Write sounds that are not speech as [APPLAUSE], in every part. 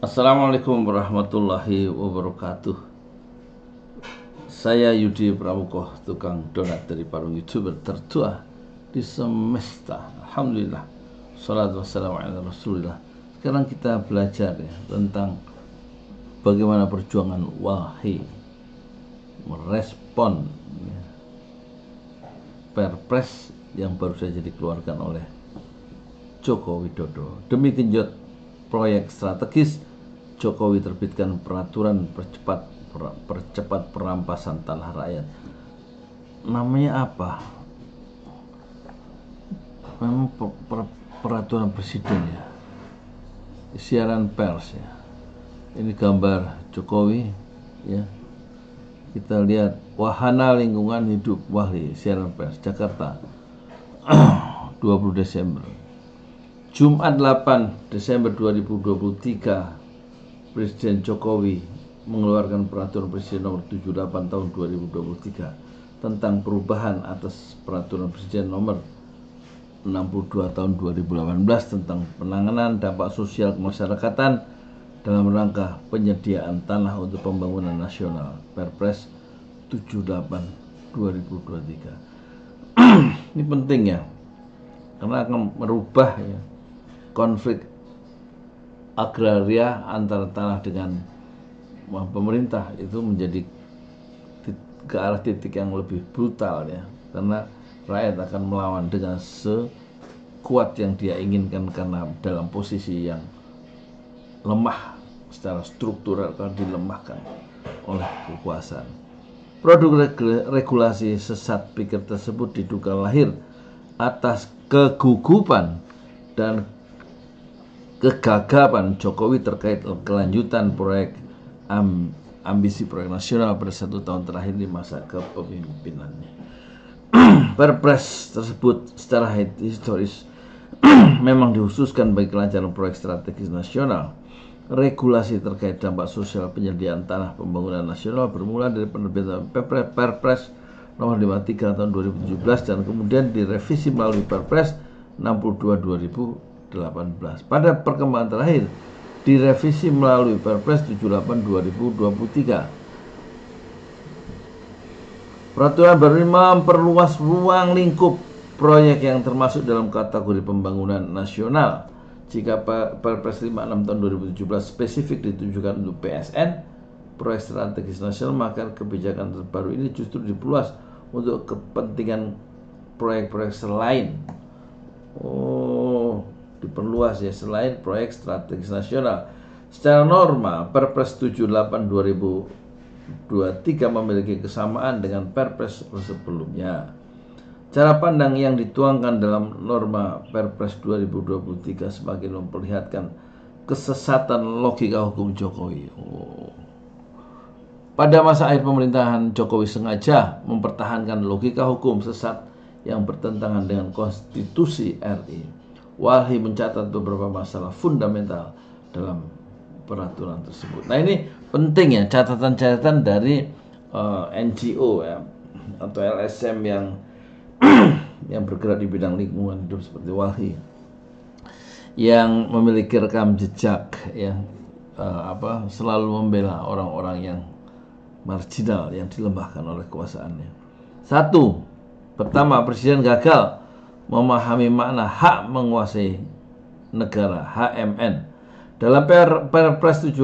Assalamualaikum warahmatullahi wabarakatuh Saya Yudi Pramuko, tukang donat dari Parung Youtuber tertua di semesta Alhamdulillah Salat wassalamu ala rasulullah. Sekarang kita belajar ya tentang bagaimana perjuangan wahi Merespon ya, Perpres yang baru saja dikeluarkan oleh Joko Widodo Demi genjot proyek strategis Jokowi terbitkan peraturan percepat per, percepat perampasan tanah rakyat. Namanya apa? Memang per, per, peraturan presiden ya. Siaran pers ya. Ini gambar Jokowi ya. Kita lihat wahana lingkungan hidup Wahli siaran pers Jakarta 20 [CLEARS THROAT] Desember. Jumat 8 Desember 2023 Presiden Jokowi mengeluarkan peraturan Presiden nomor 78 tahun 2023 tentang perubahan atas peraturan Presiden nomor 62 tahun 2018 tentang penanganan dampak sosial kemasyarakatan dalam rangka penyediaan tanah untuk pembangunan nasional Perpres 78 2023 [CLEARS THROAT] ini penting ya karena akan merubah ya konflik agraria antara tanah dengan pemerintah itu menjadi ke arah titik yang lebih brutal ya karena rakyat akan melawan dengan sekuat yang dia inginkan karena dalam posisi yang lemah secara struktural akan dilemahkan oleh kekuasaan produk regulasi sesat pikir tersebut diduga lahir atas kegugupan dan kegagapan Jokowi terkait kelanjutan proyek um, ambisi proyek nasional pada satu tahun terakhir di masa kepemimpinannya. [CLEARS THROAT] Perpres tersebut secara historis [CLEARS THROAT] memang dihususkan bagi kelancaran proyek strategis nasional. Regulasi terkait dampak sosial penyediaan tanah pembangunan nasional bermula dari penerbitan Perpres, Perpres nomor 53 tahun 2017 dan kemudian direvisi melalui Perpres 62 2000 18. Pada perkembangan terakhir, direvisi melalui Perpres 78 2023. Peraturan baru ini memperluas ruang lingkup proyek yang termasuk dalam kategori pembangunan nasional. Jika Perpres 56 tahun 2017 spesifik ditujukan untuk PSN, proyek strategis nasional, maka kebijakan terbaru ini justru diperluas untuk kepentingan proyek-proyek selain. Oh, diperluas ya selain proyek strategis nasional. Secara norma, Perpres 78 2023 memiliki kesamaan dengan Perpres sebelumnya. Cara pandang yang dituangkan dalam norma Perpres 2023 sebagai memperlihatkan kesesatan logika hukum Jokowi. Oh. Pada masa akhir pemerintahan Jokowi sengaja mempertahankan logika hukum sesat yang bertentangan dengan konstitusi RI. Walhi mencatat beberapa masalah fundamental dalam peraturan tersebut. Nah ini penting ya catatan-catatan dari uh, eh, NGO ya atau LSM yang [CLEARS THROAT] yang bergerak di bidang lingkungan hidup seperti Walhi yang memiliki rekam jejak yang uh, eh, apa selalu membela orang-orang yang marginal yang dilembahkan oleh kekuasaannya. Satu, pertama presiden gagal memahami makna hak menguasai negara HMN. Dalam Perpres 78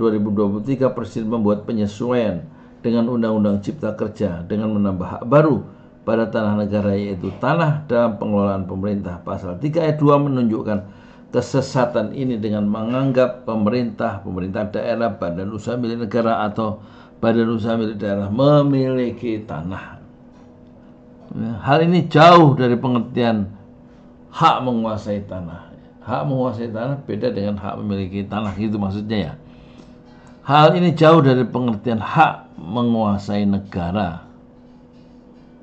2023 Presiden membuat penyesuaian dengan Undang-Undang Cipta Kerja dengan menambah hak baru pada tanah negara yaitu tanah dalam pengelolaan pemerintah pasal 3 ayat 2 menunjukkan kesesatan ini dengan menganggap pemerintah, pemerintah daerah, badan usaha milik negara atau badan usaha milik daerah memiliki tanah Ya, hal ini jauh dari pengertian hak menguasai tanah. Hak menguasai tanah beda dengan hak memiliki tanah itu maksudnya ya. Hal ini jauh dari pengertian hak menguasai negara.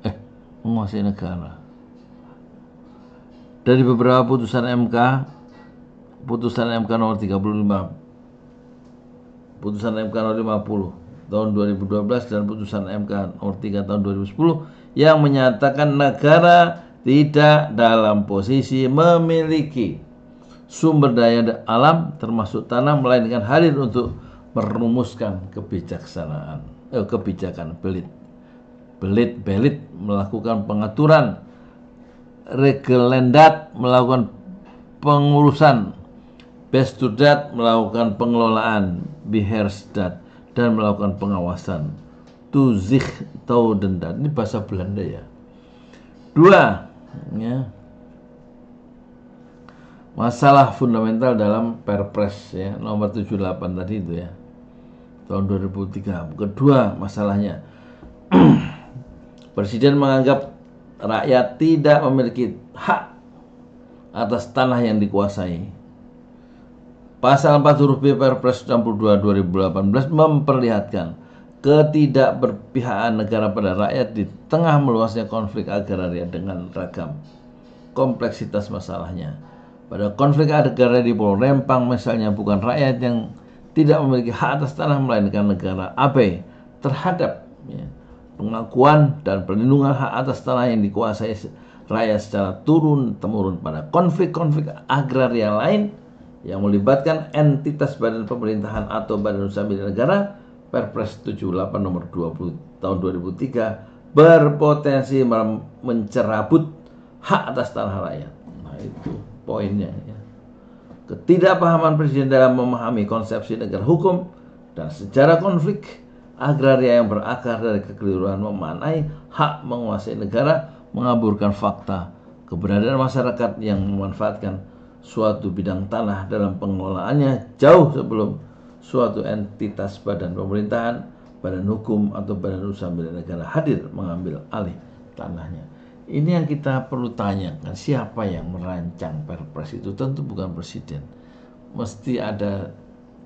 Eh, menguasai negara. Dari beberapa putusan MK, putusan MK nomor 35, putusan MK nomor 50 tahun 2012 dan putusan MK nomor 3 tahun 2010 yang menyatakan negara tidak dalam posisi memiliki sumber daya alam termasuk tanah melainkan hadir untuk merumuskan kebijaksanaan eh, kebijakan belit belit belit melakukan pengaturan regelendat melakukan pengurusan bestudat melakukan pengelolaan biherstat dan melakukan pengawasan tuzih denda. Ini bahasa Belanda ya. Dua, ya. Masalah fundamental dalam Perpres ya nomor 78 tadi itu ya. Tahun 2003. Kedua, masalahnya [CLEARS THROAT] Presiden menganggap rakyat tidak memiliki hak atas tanah yang dikuasai. Pasal 4 huruf B Perpres 62 2018 memperlihatkan ketidakberpihakan negara pada rakyat di tengah meluasnya konflik agraria dengan ragam kompleksitas masalahnya. Pada konflik agraria di Pulau Rempang misalnya bukan rakyat yang tidak memiliki hak atas tanah melainkan negara AB terhadap ya, pengakuan dan perlindungan hak atas tanah yang dikuasai rakyat secara turun temurun pada konflik-konflik agraria lain yang melibatkan entitas badan pemerintahan atau badan usaha milik negara Perpres 78 nomor 20 tahun 2003 berpotensi mencerabut hak atas tanah rakyat. Nah, itu poinnya ya. Ketidakpahaman presiden dalam memahami konsepsi negara hukum dan sejarah konflik agraria yang berakar dari kekeliruan memanai hak menguasai negara mengaburkan fakta keberadaan masyarakat yang memanfaatkan suatu bidang tanah dalam pengelolaannya jauh sebelum suatu entitas badan pemerintahan, badan hukum atau badan usaha milik negara hadir mengambil alih tanahnya. Ini yang kita perlu tanyakan siapa yang merancang perpres itu tentu bukan presiden. Mesti ada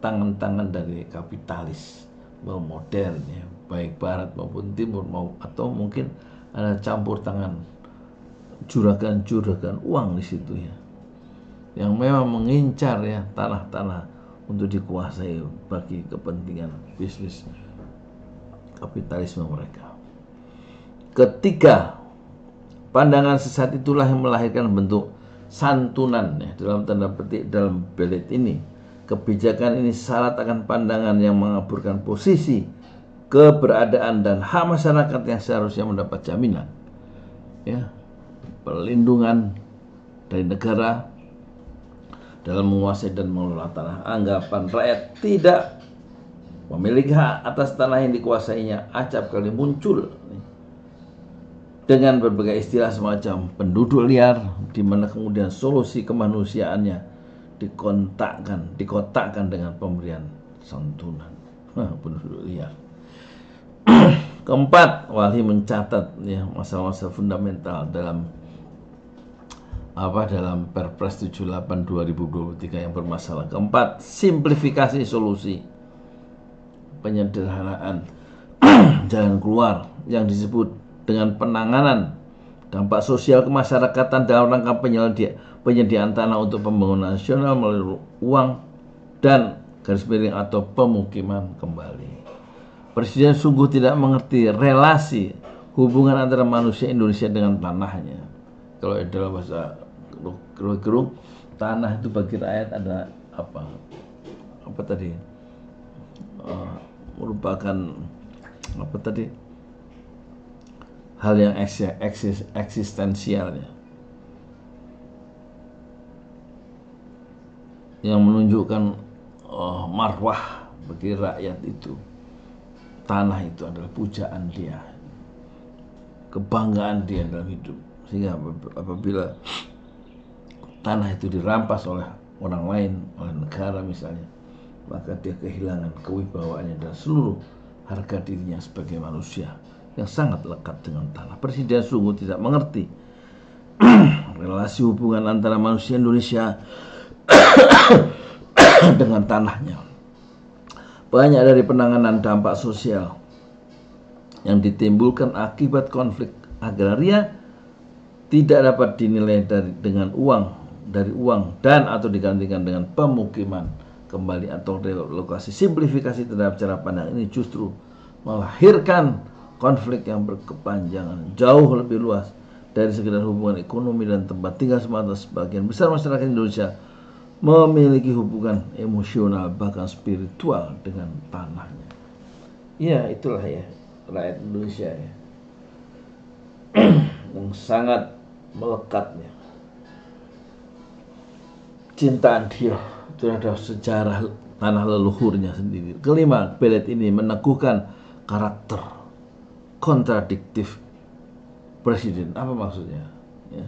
tangan-tangan dari kapitalis mau modern ya, baik barat maupun timur mau atau mungkin ada campur tangan juragan-juragan uang di situ ya. Yang memang mengincar ya tanah-tanah untuk dikuasai bagi kepentingan bisnis kapitalisme mereka. Ketiga, pandangan sesat itulah yang melahirkan bentuk santunan ya, dalam tanda petik dalam belit ini. Kebijakan ini syarat akan pandangan yang mengaburkan posisi, keberadaan dan hak masyarakat yang seharusnya mendapat jaminan. Ya, perlindungan dari negara dalam menguasai dan mengelola tanah. Anggapan rakyat tidak memiliki hak atas tanah yang dikuasainya acap kali muncul dengan berbagai istilah semacam penduduk liar di mana kemudian solusi kemanusiaannya dikontakkan dikotakkan dengan pemberian santunan nah, penduduk liar [CLEARS THROAT] keempat wali mencatat ya masalah-masalah fundamental dalam apa dalam Perpres 78 2023 yang bermasalah. Keempat, simplifikasi solusi. Penyederhanaan [CLEARS THROAT] jalan keluar yang disebut dengan penanganan dampak sosial kemasyarakatan dalam rangka penyedia, penyediaan tanah untuk pembangunan nasional melalui uang dan garis miring atau pemukiman kembali. Presiden sungguh tidak mengerti relasi hubungan antara manusia Indonesia dengan tanahnya. Kalau dalam bahasa keruh-keruh tanah itu bagi rakyat ada apa apa tadi uh, merupakan apa tadi hal yang eksis, eksis, eksistensialnya yang menunjukkan uh, marwah bagi rakyat itu tanah itu adalah pujaan dia kebanggaan dia dalam hidup sehingga apabila tanah itu dirampas oleh orang lain, oleh negara misalnya, maka dia kehilangan kewibawaannya dan seluruh harga dirinya sebagai manusia yang sangat lekat dengan tanah. Presiden sungguh tidak mengerti [CLEARS THROAT] relasi hubungan antara manusia Indonesia [CLEARS THROAT] dengan tanahnya. Banyak dari penanganan dampak sosial yang ditimbulkan akibat konflik agraria tidak dapat dinilai dari, dengan uang dari uang dan atau digantikan dengan pemukiman kembali atau relokasi simplifikasi terhadap cara pandang ini justru melahirkan konflik yang berkepanjangan jauh lebih luas dari sekedar hubungan ekonomi dan tempat tinggal semata sebagian besar masyarakat Indonesia memiliki hubungan emosional bahkan spiritual dengan tanahnya ya itulah ya rakyat Indonesia ya [CLEARS THROAT] yang sangat melekatnya kecintaan dia terhadap sejarah tanah leluhurnya sendiri. Kelima, pelet ini meneguhkan karakter kontradiktif presiden. Apa maksudnya? Ya.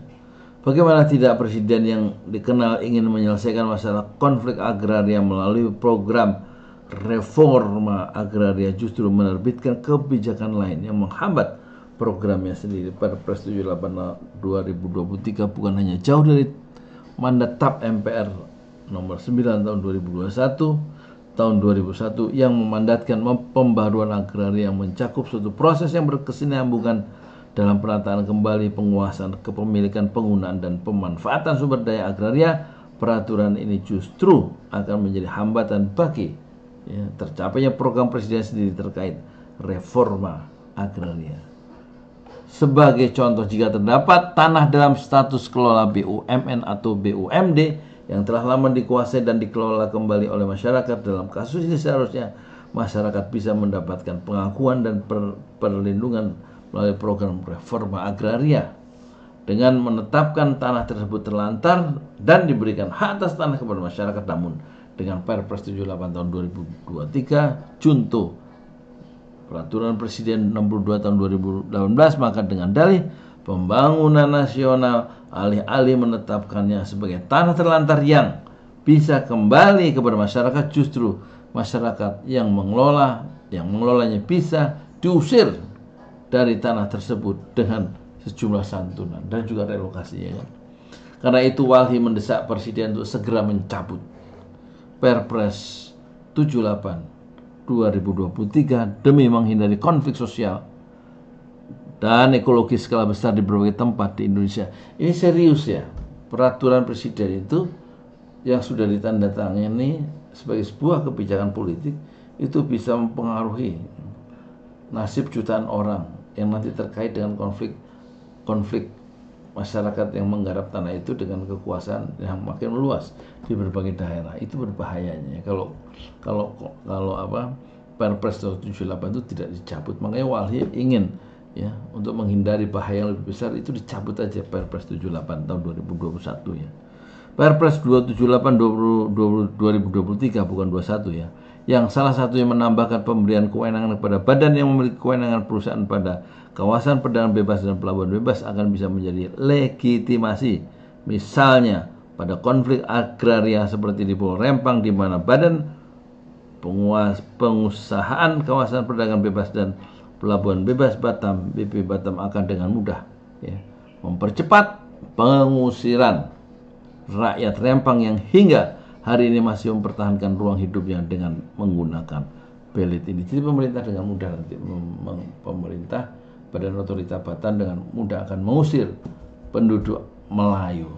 Bagaimana tidak presiden yang dikenal ingin menyelesaikan masalah konflik agraria melalui program reforma agraria justru menerbitkan kebijakan lain yang menghambat programnya sendiri. Perpres 78 2023 bukan hanya jauh dari Mandatap MPR nomor 9 tahun 2021 tahun 2001 yang memandatkan pembaruan agraria yang mencakup suatu proses yang berkesinambungan dalam penataan kembali penguasaan kepemilikan penggunaan dan pemanfaatan sumber daya agraria peraturan ini justru akan menjadi hambatan bagi ya, tercapainya program presiden sendiri terkait reforma agraria. Sebagai contoh jika terdapat tanah dalam status kelola BUMN atau BUMD yang telah lama dikuasai dan dikelola kembali oleh masyarakat dalam kasus ini seharusnya masyarakat bisa mendapatkan pengakuan dan per perlindungan melalui program reforma agraria dengan menetapkan tanah tersebut terlantar dan diberikan hak atas tanah kepada masyarakat namun dengan Perpres 78 tahun 2023 junto Peraturan Presiden 62 tahun 2018 maka dengan dalih pembangunan nasional alih-alih menetapkannya sebagai tanah terlantar yang bisa kembali kepada masyarakat justru masyarakat yang mengelola yang mengelolanya bisa diusir dari tanah tersebut dengan sejumlah santunan dan juga relokasinya kan. Karena itu Walhi mendesak Presiden untuk segera mencabut Perpres 78 2023 demi menghindari konflik sosial dan ekologi skala besar di berbagai tempat di Indonesia. Ini serius ya. Peraturan presiden itu yang sudah ditandatangani sebagai sebuah kebijakan politik itu bisa mempengaruhi nasib jutaan orang yang nanti terkait dengan konflik konflik masyarakat yang menggarap tanah itu dengan kekuasaan yang makin meluas di berbagai daerah itu berbahayanya kalau kalau kalau apa Perpres 78 itu tidak dicabut makanya Walhi ingin ya untuk menghindari bahaya yang lebih besar itu dicabut aja Perpres 78 tahun 2021 ya Perpres 278 20, 20, 2023 bukan 21 ya yang salah satunya menambahkan pemberian kewenangan kepada badan yang memiliki kewenangan perusahaan pada kawasan perdagangan bebas dan pelabuhan bebas akan bisa menjadi legitimasi. Misalnya, pada konflik agraria seperti di Pulau Rempang di mana badan penguas, pengusahaan kawasan perdagangan bebas dan pelabuhan bebas Batam BP Batam akan dengan mudah ya, mempercepat pengusiran rakyat Rempang yang hingga hari ini masih mempertahankan ruang hidupnya dengan menggunakan pelet ini. Jadi pemerintah dengan mudah nanti pemerintah badan otorita Batan dengan mudah akan mengusir penduduk Melayu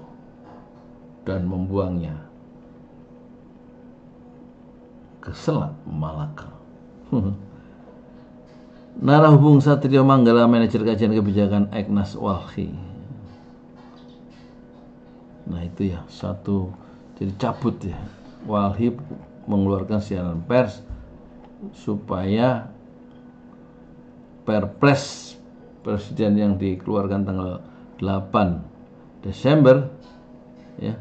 dan membuangnya ke Selat Malaka. [LAUGHS] Narahubung Satrio Manggala, manajer kajian kebijakan Eknas Walhi. Nah itu ya satu jadi cabut ya Walhi mengeluarkan siaran pers supaya Perpres Presiden yang dikeluarkan tanggal 8 Desember ya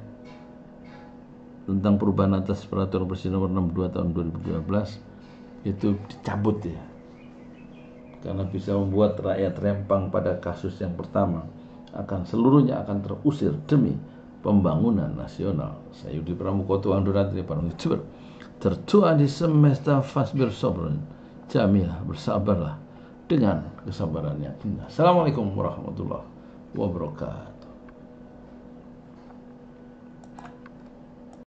tentang perubahan atas peraturan Presiden nomor 62 tahun 2012 itu dicabut ya karena bisa membuat rakyat rempang pada kasus yang pertama akan seluruhnya akan terusir demi pembangunan nasional. Sayudi Pramuko Tuang Donatri Parungituber. Tertua di semesta fasbir sobron. Jamilah bersabarlah dengan kesabaran yang kesabarannya. Assalamualaikum warahmatullahi wabarakatuh.